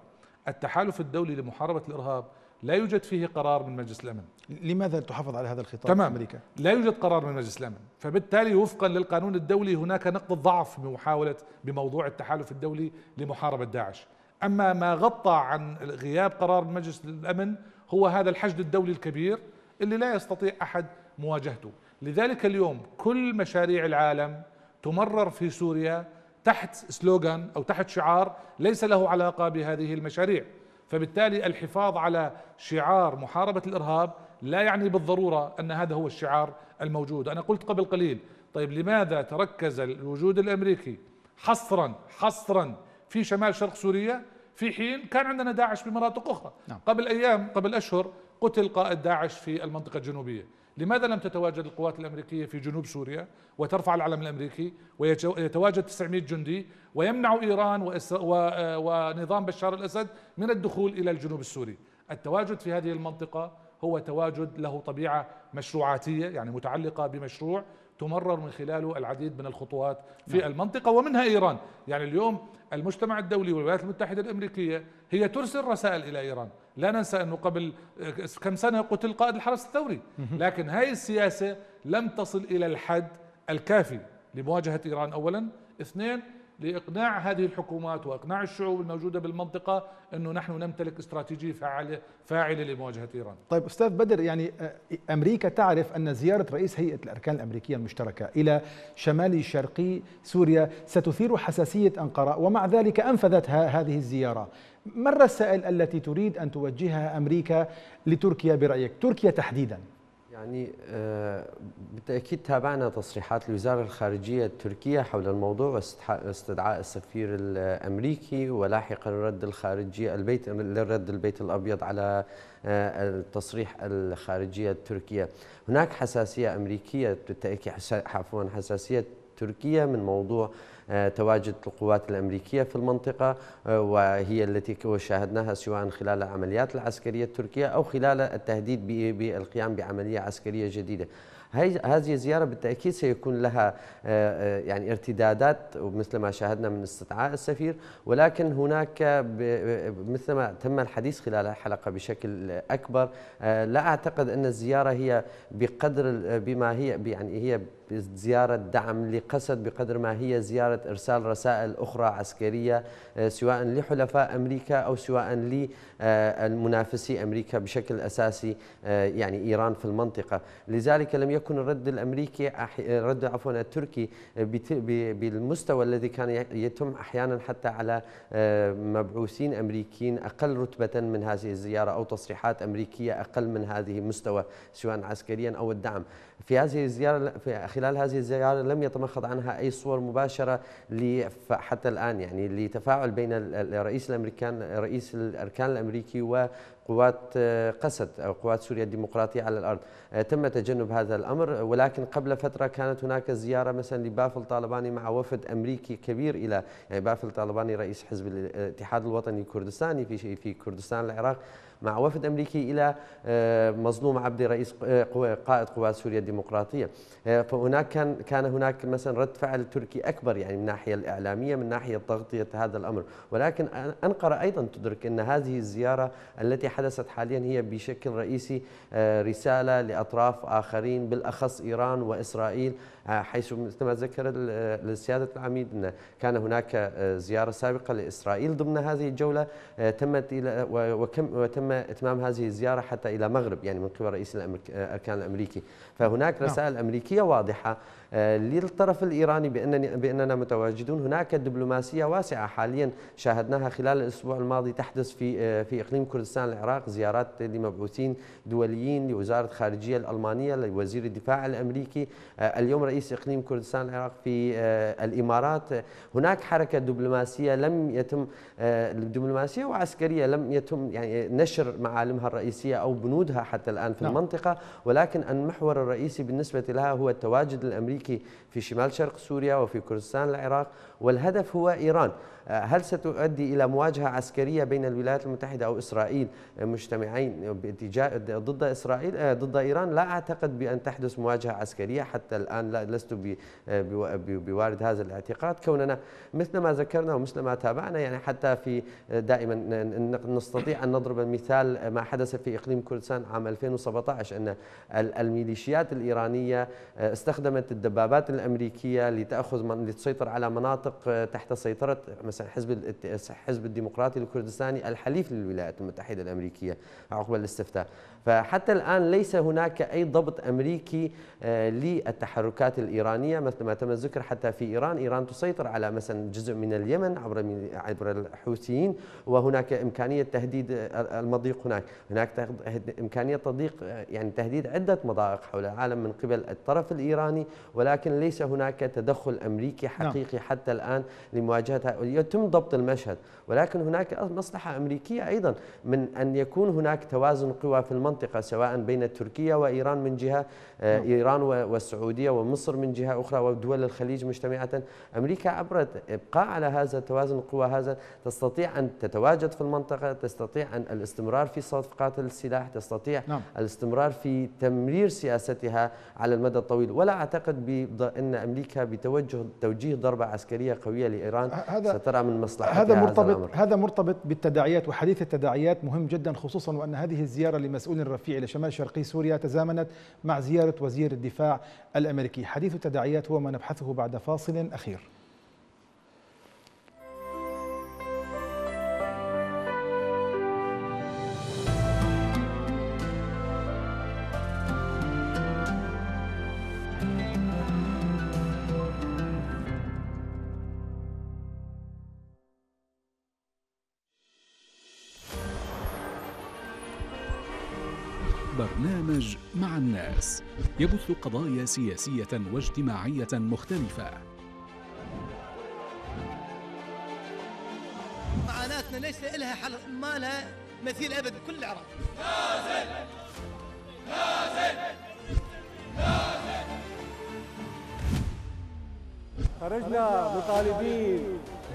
التحالف الدولي لمحاربة الإرهاب لا يوجد فيه قرار من مجلس الأمن لماذا تحافظ على هذا الخطاب تمام أمريكا؟ لا يوجد قرار من مجلس الأمن فبالتالي وفقا للقانون الدولي هناك نقطة ضعف بمحاولة بموضوع التحالف الدولي لمحاربة داعش أما ما غطى عن غياب قرار من مجلس الأمن هو هذا الحشد الدولي الكبير اللي لا يستطيع أحد مواجهته لذلك اليوم كل مشاريع العالم تمرر في سوريا تحت سلوغان او تحت شعار ليس له علاقه بهذه المشاريع فبالتالي الحفاظ على شعار محاربه الارهاب لا يعني بالضروره ان هذا هو الشعار الموجود انا قلت قبل قليل طيب لماذا تركز الوجود الامريكي حصرا حصرا في شمال شرق سوريا في حين كان عندنا داعش بمناطق اخرى نعم. قبل ايام قبل اشهر قتل قائد داعش في المنطقه الجنوبيه لماذا لم تتواجد القوات الأمريكية في جنوب سوريا وترفع العلم الأمريكي ويتواجد 900 جندي ويمنع إيران آه، ونظام بشار الأسد من الدخول إلى الجنوب السوري التواجد في هذه المنطقة هو تواجد له طبيعة مشروعاتية يعني متعلقة بمشروع تمرر من خلاله العديد من الخطوات في نعم. المنطقة ومنها إيران يعني اليوم المجتمع الدولي والولايات المتحدة الأمريكية هي ترسل رسائل إلى إيران لا ننسى أنه قبل كم سنة قتل قائد الحرس الثوري لكن هاي السياسة لم تصل إلى الحد الكافي لمواجهة إيران أولا اثنين لإقناع هذه الحكومات وإقناع الشعوب الموجودة بالمنطقة أنه نحن نمتلك استراتيجية فاعلة, فاعلة لمواجهة إيران طيب أستاذ بدر يعني آه، أمريكا تعرف أن زيارة رئيس هيئة الأركان الأمريكية المشتركة إلى شمال شرقي سوريا ستثير حساسية أنقرة ومع ذلك أنفذت هذه الزيارة ما الرسائل التي تريد أن توجهها أمريكا لتركيا برأيك تركيا تحديداً يعني آه، بالتأكيد تابعنا تصريحات الوزارة الخارجية التركية حول الموضوع واستدعاء السفير الأمريكي ولاحقا رد الخارجية البيت للرد البيت الأبيض على آه، التصريح الخارجية التركية هناك حساسية أمريكية بالتأكيد عفوا حساسية تركيا من موضوع آه، تواجد القوات الأمريكية في المنطقة آه، وهي التي شاهدناها سواء خلال العمليات العسكرية التركية أو خلال التهديد بالقيام بعملية عسكرية جديدة هذه الزيارة بالتأكيد سيكون لها آه، يعني ارتدادات مثل ما شاهدنا من استدعاء السفير ولكن هناك مثل ما تم الحديث خلال الحلقة بشكل أكبر لا أعتقد أن الزيارة هي بقدر بما هي يعني هي زيارة دعم لقسد بقدر ما هي زيارة إرسال رسائل أخرى عسكرية آه، سواء لحلفاء أمريكا أو سواء للمنافسي أمريكا بشكل أساسي آه، يعني إيران في المنطقة لذلك لم يكن الرد الأمريكي رد عفوا التركي آه، بالمستوى الذي كان يتم أحيانا حتى على مبعوثين أمريكيين أقل رتبة من هذه الزيارة أو تصريحات أمريكية أقل من هذه مستوى سواء عسكريا أو الدعم في هذه الزيارة في خلال هذه الزيارة لم يتمخض عنها أي صور مباشرة حتى الآن يعني لتفاعل بين الرئيس الأمريكان رئيس الأركان الأمريكي و قوات آه، قسد أو قوات سوريا الديمقراطية على الأرض آه، تم تجنب هذا الأمر ولكن قبل فترة كانت هناك زيارة مثلا لبافل طالباني مع وفد أمريكي كبير إلى يعني بافل طالباني رئيس حزب الاتحاد الوطني الكردستاني في في كردستان العراق مع وفد أمريكي إلى آه، مظلوم عبدي رئيس آه، قائد قوات سوريا الديمقراطية آه، فهناك كان كان هناك مثلا رد فعل تركي أكبر يعني من ناحية الإعلامية من ناحية تغطية هذا الأمر ولكن أنقرة أيضا تدرك أن هذه الزيارة التي حدثت حاليا هي بشكل رئيسي رسالة لأطراف آخرين بالأخص إيران وإسرائيل حيث مثلما ذكر آه، سيادة العميد أن كان هناك آه، زيارة سابقة لإسرائيل ضمن هذه الجولة آه، تمت إلى وتم إتمام هذه الزيارة حتى إلى المغرب يعني من قبل رئيس الأركان الأمريكي فهناك نعم. رسائل أمريكية واضحة للطرف الإيراني بأنني بأننا متواجدون هناك دبلوماسية واسعة حاليا شاهدناها خلال الأسبوع الماضي تحدث في آه، في إقليم كردستان العراق زيارات لمبعوثين دوليين لوزارة خارجية الألمانية لوزير الدفاع الأمريكي آه، اليوم رئيس إقليم كردستان العراق في آه، الإمارات هناك حركة دبلوماسية لم يتم دبلوماسية وعسكرية لم يتم يعني نشر معالمها الرئيسية أو بنودها حتى الآن في نعم. المنطقة ولكن المحور الرئيسي بالنسبة لها هو التواجد الأمريكي الامريكي في شمال شرق سوريا وفي كردستان العراق والهدف هو إيران آه، هل ستؤدي إلى مواجهة عسكرية بين الولايات المتحدة أو إسرائيل آه، مجتمعين باتجاه ضد إسرائيل آه، ضد إيران لا أعتقد بأن تحدث مواجهة عسكرية حتى الآن لست بوارد هذا الاعتقاد كوننا مثل ما ذكرنا ومثل ما تابعنا يعني حتى في دائما نستطيع أن نضرب المثال ما حدث في إقليم كردستان عام 2017 أن الميليشيات الإيرانية استخدمت الدبابات الدبابات الامريكيه لتاخذ من لتسيطر على مناطق آه، تحت سيطره مثلا حزب الحزب الديمقراطي الكردستاني الحليف للولايات المتحده الامريكيه عقب الاستفتاء فحتى الآن ليس هناك أي ضبط أمريكي آه، للتحركات الإيرانية مثل ما تم الذكر حتى في إيران إيران تسيطر على مثلا جزء من اليمن عبر عبر الحوثيين وهناك إمكانية تهديد آه، المضيق هناك هناك إمكانية تضييق آه، يعني تهديد عدة مضائق حول العالم من قبل الطرف الإيراني ولكن ليس هناك تدخل أمريكي نعم. حقيقي حتى الآن لمواجهة يتم ضبط المشهد ولكن هناك مصلحة أمريكية أيضا من أن يكون هناك توازن قوى في المنطقة المنطقة سواء بين تركيا وإيران من جهة آه، نعم. إيران والسعودية ومصر من جهة أخرى ودول الخليج مجتمعة أمريكا عبر إبقاء على هذا التوازن القوى هذا تستطيع أن تتواجد في المنطقة تستطيع أن الاستمرار في صفقات السلاح تستطيع نعم. الاستمرار في تمرير سياستها على المدى الطويل ولا أعتقد أن أمريكا بتوجه توجيه ضربة عسكرية قوية لإيران هذا سترى من مصلحتها هذا مرتبط هذا, هذا مرتبط بالتداعيات وحديث التداعيات مهم جدا خصوصا وأن هذه الزيارة لمسؤول الرفيع إلى شمال شرقي سوريا تزامنت مع زيارة وزير الدفاع الأمريكي حديث التداعيات هو ما نبحثه بعد فاصل أخير الناس يبث قضايا سياسية واجتماعية مختلفة معاناتنا ليس لها حل ما لها مثيل أبد كل العراق نازل نازل نازل خرجنا مطالبين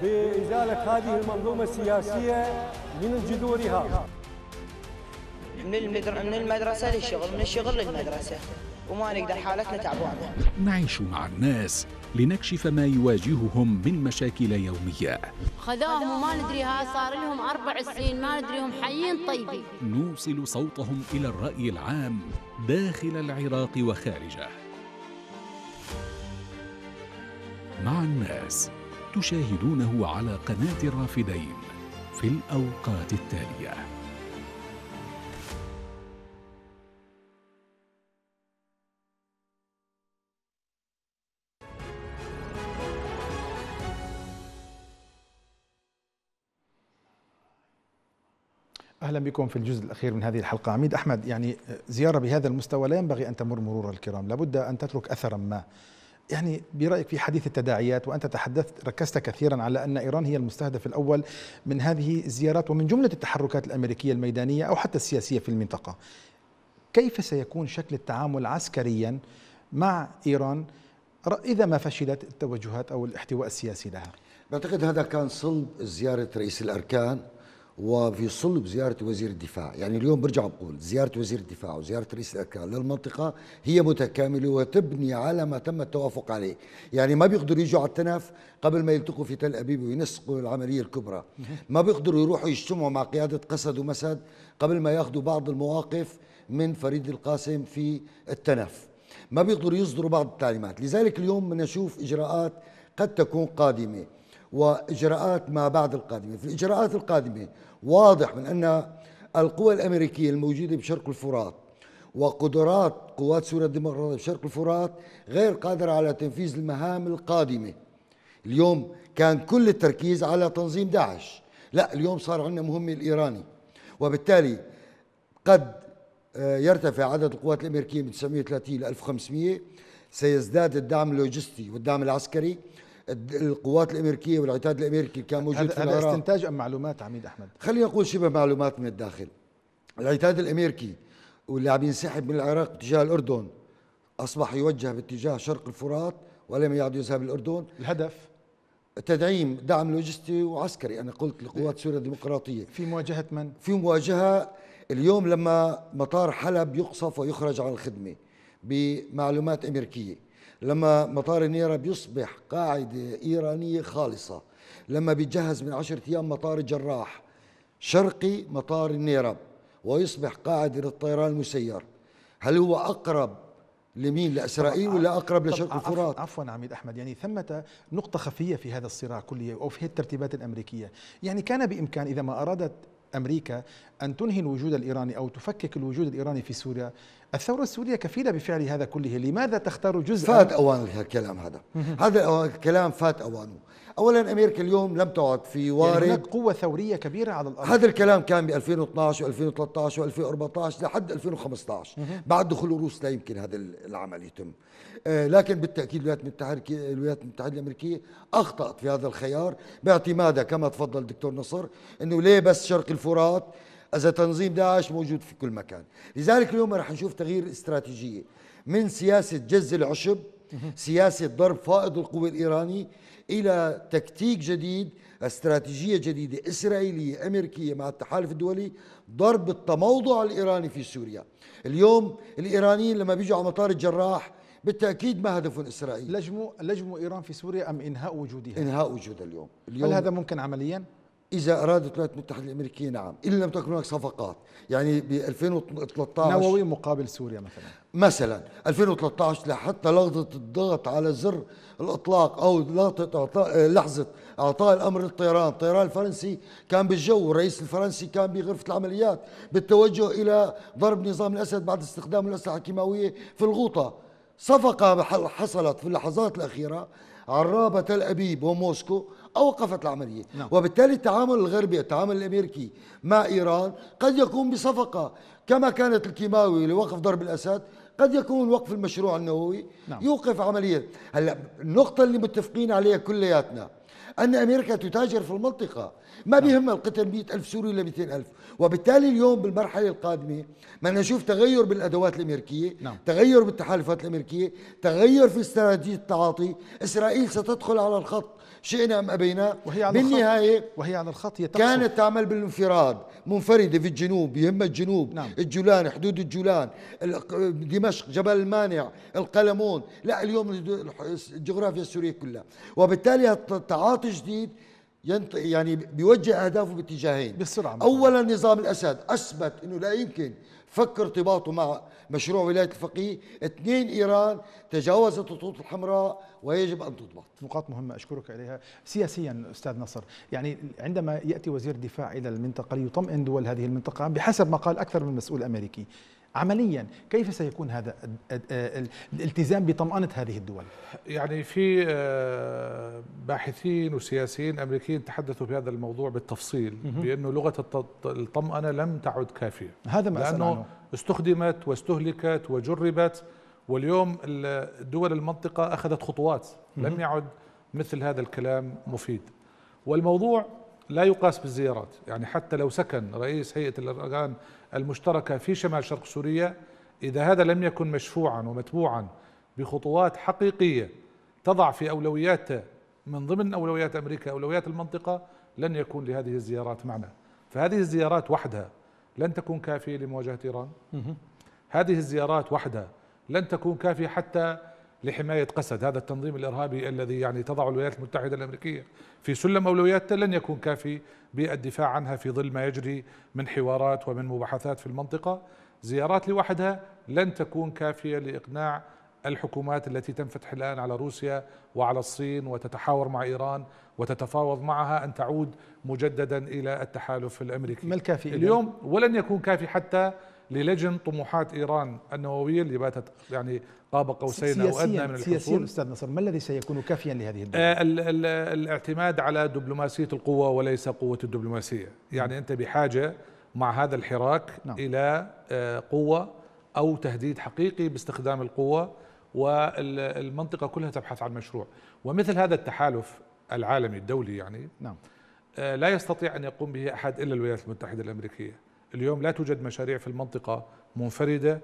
بإزالة هذه المنظومة السياسية من جذورها من المدر... من المدرسه للشغل من الشغل للمدرسه وما نقدر حالتنا تعبانه نعيش مع الناس لنكشف ما يواجههم من مشاكل يومية خذاهم وما ندري ها صار لهم أربع سنين ما ندري هم حيين طيبين نوصل صوتهم إلى الرأي العام داخل العراق وخارجه مع الناس تشاهدونه على قناة الرافدين في الأوقات التالية اهلا بكم في الجزء الاخير من هذه الحلقه عميد احمد يعني زياره بهذا المستوى لا ينبغي ان تمر مرور الكرام لابد ان تترك اثرا ما يعني برايك في حديث التداعيات وانت تحدثت ركزت كثيرا على ان ايران هي المستهدف الاول من هذه الزيارات ومن جمله التحركات الامريكيه الميدانيه او حتى السياسيه في المنطقه كيف سيكون شكل التعامل عسكريا مع ايران اذا ما فشلت التوجهات او الاحتواء السياسي لها بعتقد هذا كان صلب زياره رئيس الاركان وفي صلب زيارة وزير الدفاع يعني اليوم برجع بقول زيارة وزير الدفاع وزيارة رئيس الأركان للمنطقة هي متكاملة وتبني على ما تم التوافق عليه يعني ما بيقدروا يجوا على التنف قبل ما يلتقوا في تل أبيب وينسقوا العملية الكبرى ما بيقدروا يروحوا يجتمعوا مع قيادة قسد ومسد قبل ما ياخذوا بعض المواقف من فريد القاسم في التنف ما بيقدروا يصدروا بعض التعليمات لذلك اليوم بنشوف إجراءات قد تكون قادمة وإجراءات ما بعد القادمة في الإجراءات القادمة واضح من أن القوى الأمريكية الموجودة بشرق الفرات وقدرات قوات سوريا الديمقراطية بشرق الفرات غير قادرة على تنفيذ المهام القادمة اليوم كان كل التركيز على تنظيم داعش لا اليوم صار عندنا مهمة الإيراني وبالتالي قد آه، يرتفع عدد القوات الأمريكية من 930 ل 1500 سيزداد الدعم اللوجستي والدعم العسكري القوات الامريكيه والعتاد الامريكي كان موجود في العراق هذا استنتاج ام معلومات عميد احمد؟ خلينا نقول شبه معلومات من الداخل العتاد الامريكي واللي عم ينسحب من العراق باتجاه الاردن اصبح يوجه باتجاه شرق الفرات ولم يعد يذهب الاردن الهدف تدعيم دعم لوجستي وعسكري انا قلت لقوات سوريا الديمقراطيه في مواجهه من في مواجهه اليوم لما مطار حلب يقصف ويخرج عن الخدمه بمعلومات امريكيه لما مطار نيرا بيصبح قاعدة إيرانية خالصة لما بيتجهز من عشرة أيام مطار جراح شرقي مطار النيرب ويصبح قاعدة للطيران المسير هل هو أقرب لمين لاسرائيل ولا اقرب لشرق الفرات عفوا عميد احمد يعني ثمه نقطه خفيه في هذا الصراع كليا او في الترتيبات الامريكيه يعني كان بامكان اذا ما ارادت أمريكا أن تنهي الوجود الإيراني أو تفكك الوجود الإيراني في سوريا الثورة السورية كفيلة بفعل هذا كله لماذا تختار جزءا فات أوان الكلام هذا هذا الكلام فات أوانه اولا امريكا اليوم لم تعد في يعني وارد يعني هناك قوه ثوريه كبيره على الارض هذا الكلام كان ب 2012 و2013 و2014 لحد 2015 بعد دخول روس لا يمكن هذا العمل يتم آه، لكن بالتاكيد الولايات المتحده الولايات المتحده الامريكيه اخطات في هذا الخيار باعتمادها كما تفضل الدكتور نصر انه ليه بس شرق الفرات اذا تنظيم داعش موجود في كل مكان لذلك اليوم رح نشوف تغيير استراتيجيه من سياسه جز العشب سياسه ضرب فائض القوى الايراني الى تكتيك جديد استراتيجيه جديده اسرائيليه امريكيه مع التحالف الدولي ضرب التموضع الايراني في سوريا اليوم الايرانيين لما بيجوا على مطار الجراح بالتاكيد ما هدف اسرائيل لجموا لجموا ايران في سوريا ام انهاء وجودها؟ انهاء وجودها اليوم, اليوم هل هذا ممكن عمليا؟ إذا أرادت الولايات المتحدة الأمريكية نعم إن لم تكن هناك صفقات يعني ب 2013 نووي مقابل سوريا مثلا مثلا 2013 لحتى لحظة الضغط على زر الإطلاق أو لحظة إعطاء الأمر للطيران الطيران الفرنسي كان بالجو الرئيس الفرنسي كان بغرفة العمليات بالتوجه إلى ضرب نظام الأسد بعد استخدام الأسلحة الكيماوية في الغوطة صفقة حصلت في اللحظات الأخيرة عرابة تل أبيب وموسكو أوقفت العملية نعم. وبالتالي التعامل الغربي التعامل الأمريكي مع إيران قد يكون بصفقة كما كانت الكيماوي لوقف ضرب الأسد قد يكون وقف المشروع النووي نعم. يوقف عملية هلا النقطة اللي متفقين عليها كلياتنا أن أمريكا تتاجر في المنطقة ما نعم. بيهم القتل مئة ألف سوري ولا مئتين ألف وبالتالي اليوم بالمرحلة القادمة ما نشوف تغير بالأدوات الأمريكية نعم. تغير بالتحالفات الأمريكية تغير في استراتيجية التعاطي إسرائيل ستدخل على الخط شئنا أم أبينا وهي على بالنهاية وهي على الخط هي كانت تعمل بالانفراد منفردة في الجنوب يهم الجنوب نعم. الجولان حدود الجولان دمشق جبل المانع القلمون لا اليوم الجغرافيا السورية كلها وبالتالي التعاطي الجديد ينط... يعني بيوجه اهدافه باتجاهين بسرعه اولا نظام الاسد اثبت انه لا يمكن فك ارتباطه مع مشروع ولاية الفقيه اثنين إيران تجاوزت الخطوط الحمراء ويجب أن تضبط نقاط مهمة أشكرك عليها سياسيا أستاذ نصر يعني عندما يأتي وزير الدفاع إلى المنطقة ليطمئن دول هذه المنطقة بحسب ما قال أكثر من مسؤول أمريكي عمليا كيف سيكون هذا الالتزام بطمأنة هذه الدول؟ يعني في آه، باحثين وسياسيين أمريكيين تحدثوا في هذا الموضوع بالتفصيل بأنه لغة الطمأنة لم تعد كافية هذا ما لأنه عنه. استخدمت واستهلكت وجربت واليوم دول المنطقة أخذت خطوات لم يعد مثل هذا الكلام مفيد والموضوع لا يقاس بالزيارات يعني حتى لو سكن رئيس هيئة الأركان المشتركة في شمال شرق سوريا إذا هذا لم يكن مشفوعا ومتبوعا بخطوات حقيقية تضع في أولويات من ضمن أولويات أمريكا أولويات المنطقة لن يكون لهذه الزيارات معنى فهذه الزيارات وحدها لن تكون كافية لمواجهة إيران هذه الزيارات وحدها لن تكون كافية حتى لحماية قسد هذا التنظيم الإرهابي الذي يعني تضع الولايات المتحدة الأمريكية في سلم أولوياتها لن يكون كافي بالدفاع عنها في ظل ما يجري من حوارات ومن مباحثات في المنطقة زيارات لوحدها لن تكون كافية لإقناع الحكومات التي تنفتح الآن على روسيا وعلى الصين وتتحاور مع إيران وتتفاوض معها أن تعود مجددا إلى التحالف الأمريكي ما الكافي اليوم ولن يكون كافي حتى للجن طموحات إيران النووية اللي باتت يعني قاب قوسين أو أدنى من الحصول سياسيا أستاذ نصر ما الذي سيكون كافيا لهذه الدولة؟ آه الاعتماد على دبلوماسية القوة وليس قوة الدبلوماسية يعني نعم. أنت بحاجة مع هذا الحراك نعم. إلى آه قوة أو تهديد حقيقي باستخدام القوة والمنطقة كلها تبحث عن مشروع ومثل هذا التحالف العالمي الدولي يعني نعم. آه، لا يستطيع أن يقوم به أحد إلا الولايات المتحدة الأمريكية اليوم لا توجد مشاريع في المنطقة منفردة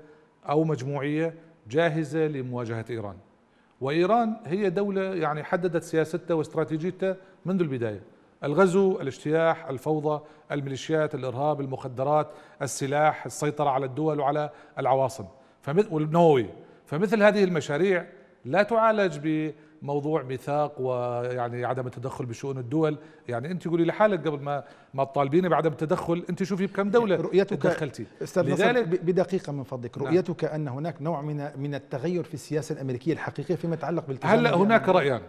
أو مجموعية جاهزة لمواجهة إيران وإيران هي دولة يعني حددت سياستها واستراتيجيتها منذ البداية الغزو الاجتياح الفوضى الميليشيات الإرهاب المخدرات السلاح السيطرة على الدول وعلى العواصم والنووي فمثل هذه المشاريع لا تعالج موضوع ميثاق ويعني عدم التدخل بشؤون الدول يعني انت قولي لحالك قبل ما ما تطالبيني بعدم التدخل انت شوفي بكم دوله رؤيتك تدخلتي لذلك بدقيقه من فضلك نعم. رؤيتك نعم. ان هناك نوع من من التغير في السياسه الامريكيه الحقيقيه فيما يتعلق بالتزام هلا هناك رايان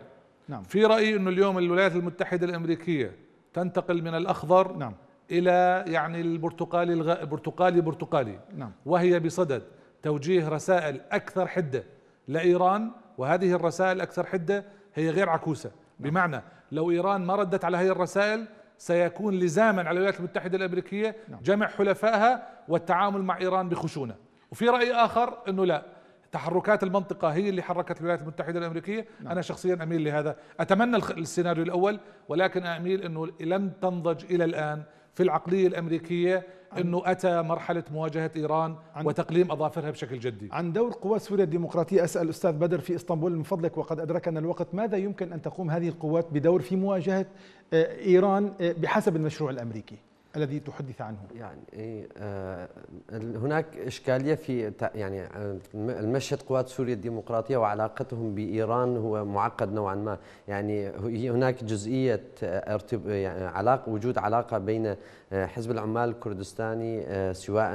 نعم في رايي انه اليوم الولايات المتحده الامريكيه تنتقل من الاخضر نعم الى يعني البرتقالي الغ... البرتقالي برتقالي نعم وهي بصدد توجيه رسائل اكثر حده لايران وهذه الرسائل أكثر حدة هي غير عكوسة بمعنى لو إيران ما ردت على هذه الرسائل سيكون لزاما على الولايات المتحدة الأمريكية نعم. جمع حلفائها والتعامل مع إيران بخشونة وفي رأي آخر أنه لا تحركات المنطقة هي اللي حركت الولايات المتحدة الأمريكية نعم. أنا شخصيا أميل لهذا أتمنى السيناريو الأول ولكن أميل أنه لم تنضج إلى الآن في العقلية الأمريكية أنه أتى مرحلة مواجهة إيران وتقليم أظافرها بشكل جدي عن دور قوات سوريا الديمقراطية أسأل أستاذ بدر في إسطنبول من فضلك وقد أدركنا الوقت ماذا يمكن أن تقوم هذه القوات بدور في مواجهة آه، إيران آه، بحسب المشروع الأمريكي الذي تحدث عنه يعني إيه، آه، هناك إشكالية في يعني آه، المشهد قوات سوريا الديمقراطية وعلاقتهم بإيران هو معقد نوعا ما يعني هناك جزئية آه، يعني علاقة وجود علاقة بين حزب العمال الكردستاني سواء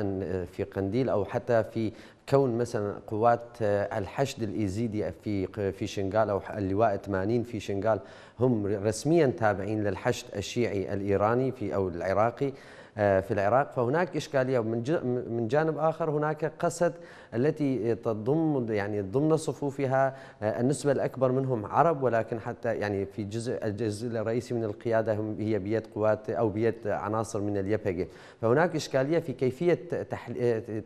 في قنديل أو حتى في كون مثلا قوات آه، الحشد الايزيدي في في شنغال او اللواء 80 في شنغال هم رسميا تابعين للحشد الشيعي الايراني في او العراقي آه، في العراق فهناك اشكاليه ومن من جانب اخر هناك قصد التي تضم يعني ضمن صفوفها آه، النسبة الأكبر منهم عرب ولكن حتى يعني في جزء الجزء الرئيسي من القيادة هي بيد قوات أو بيد عناصر من اليبهجة فهناك إشكالية في كيفية تحل... آه،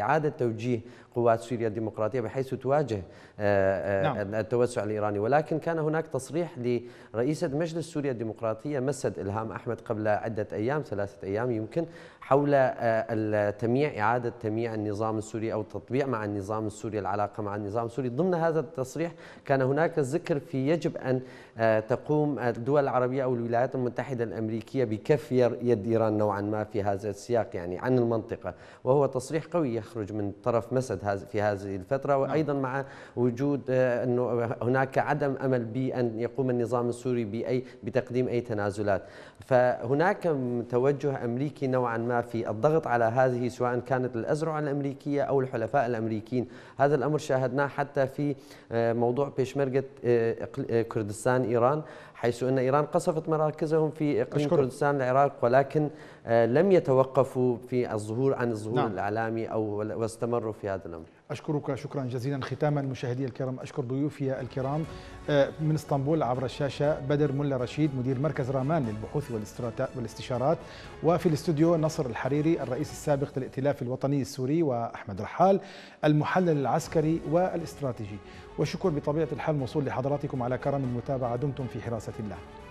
إعادة توجيه قوات سوريا الديمقراطية بحيث تواجه آه، نعم. التوسع الإيراني ولكن كان هناك تصريح لرئيسة مجلس سوريا الديمقراطية مسد إلهام أحمد قبل عدة أيام ثلاثة أيام يمكن حول التميع إعادة تمييع النظام السوري او التطبيع مع النظام السوري العلاقه مع النظام السوري ضمن هذا التصريح كان هناك ذكر في يجب ان آه، تقوم الدول العربيه او الولايات المتحده الامريكيه بكف يد ايران نوعا ما في هذا السياق يعني عن المنطقه وهو تصريح قوي يخرج من طرف مسد في هذه الفتره نعم. وايضا مع وجود آه، انه هناك عدم امل بان يقوم النظام السوري باي بتقديم اي تنازلات فهناك توجه امريكي نوعا ما في الضغط على هذه سواء كانت الازرع الامريكيه او الحلفاء الأمريكيين هذا الأمر شاهدناه حتى في آه، موضوع بيشمركة آه، آه، كردستان إيران حيث أن إيران قصفت مراكزهم في إقليم أشكرك. كردستان العراق ولكن لم يتوقفوا في الظهور عن الظهور نعم. الإعلامي أو واستمروا في هذا الأمر أشكرك شكرا جزيلا ختاما مشاهدي الكرام أشكر ضيوفي الكرام آه، من اسطنبول عبر الشاشة بدر ملا رشيد مدير مركز رامان للبحوث والاستشارات وفي الاستوديو نصر الحريري الرئيس السابق للائتلاف الوطني السوري وأحمد رحال المحلل العسكري والاستراتيجي وشكر بطبيعة الحال موصول لحضراتكم على كرم المتابعة دمتم في حراسة الله